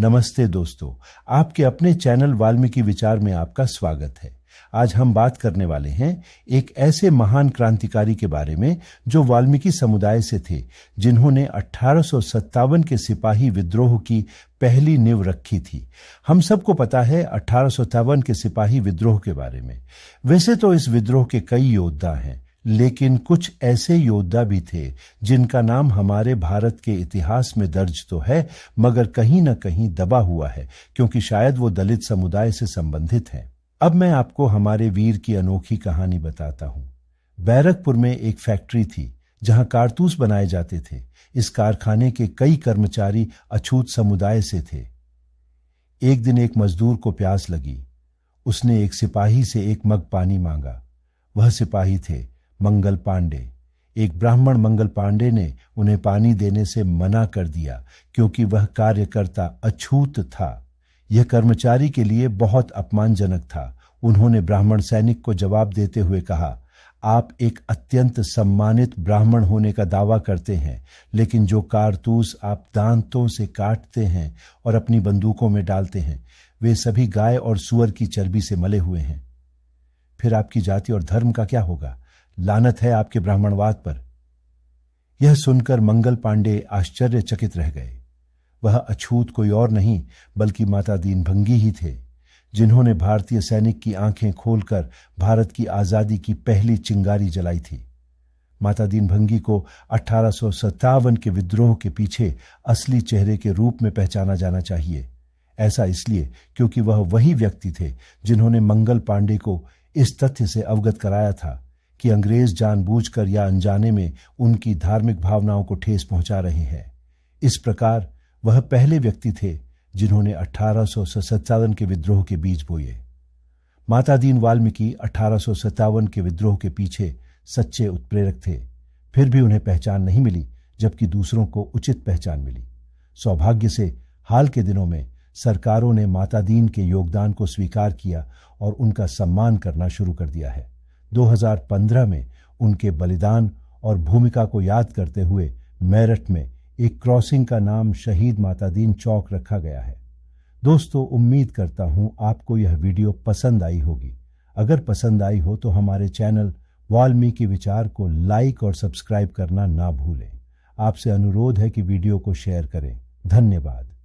नमस्ते दोस्तों आपके अपने चैनल वाल्मीकि विचार में आपका स्वागत है आज हम बात करने वाले हैं एक ऐसे महान क्रांतिकारी के बारे में जो वाल्मीकि समुदाय से थे जिन्होंने अठारह के सिपाही विद्रोह की पहली नींव रखी थी हम सबको पता है अठारह के सिपाही विद्रोह के बारे में वैसे तो इस विद्रोह के कई योद्धा हैं लेकिन कुछ ऐसे योद्धा भी थे जिनका नाम हमारे भारत के इतिहास में दर्ज तो है मगर कहीं न कहीं दबा हुआ है क्योंकि शायद वो दलित समुदाय से संबंधित हैं। अब मैं आपको हमारे वीर की अनोखी कहानी बताता हूँ बैरकपुर में एक फैक्ट्री थी जहां कारतूस बनाए जाते थे इस कारखाने के कई कर्मचारी अछूत समुदाय से थे एक दिन एक मजदूर को प्यास लगी उसने एक सिपाही से एक मग पानी मांगा वह सिपाही थे मंगल पांडे एक ब्राह्मण मंगल पांडे ने उन्हें पानी देने से मना कर दिया क्योंकि वह कार्यकर्ता अछूत था यह कर्मचारी के लिए बहुत अपमानजनक था उन्होंने ब्राह्मण सैनिक को जवाब देते हुए कहा आप एक अत्यंत सम्मानित ब्राह्मण होने का दावा करते हैं लेकिन जो कारतूस आप दांतों से काटते हैं और अपनी बंदूकों में डालते हैं वे सभी गाय और सुअर की चर्बी से मले हुए हैं फिर आपकी जाति और धर्म का क्या होगा लानत है आपके ब्राह्मणवाद पर यह सुनकर मंगल पांडे आश्चर्यचकित रह गए वह अछूत कोई और नहीं बल्कि माता दीन भंगी ही थे जिन्होंने भारतीय सैनिक की आंखें खोलकर भारत की आजादी की पहली चिंगारी जलाई थी माता दीन भंगी को अठारह के विद्रोह के पीछे असली चेहरे के रूप में पहचाना जाना चाहिए ऐसा इसलिए क्योंकि वह वही व्यक्ति थे जिन्होंने मंगल पांडे को इस तथ्य से अवगत कराया था कि अंग्रेज जानबूझकर या अनजाने में उनकी धार्मिक भावनाओं को ठेस पहुंचा रहे हैं इस प्रकार वह पहले व्यक्ति थे जिन्होंने अठारह के विद्रोह के बीज बोए माता दीन वाल्मीकि अठारह के विद्रोह के पीछे सच्चे उत्प्रेरक थे फिर भी उन्हें पहचान नहीं मिली जबकि दूसरों को उचित पहचान मिली सौभाग्य से हाल के दिनों में सरकारों ने माता दीन के योगदान को स्वीकार किया और उनका सम्मान करना शुरू कर दिया है 2015 में उनके बलिदान और भूमिका को याद करते हुए मेरठ में एक क्रॉसिंग का नाम शहीद मातादीन चौक रखा गया है दोस्तों उम्मीद करता हूं आपको यह वीडियो पसंद आई होगी अगर पसंद आई हो तो हमारे चैनल वाल्मीकि विचार को लाइक और सब्सक्राइब करना ना भूलें आपसे अनुरोध है कि वीडियो को शेयर करें धन्यवाद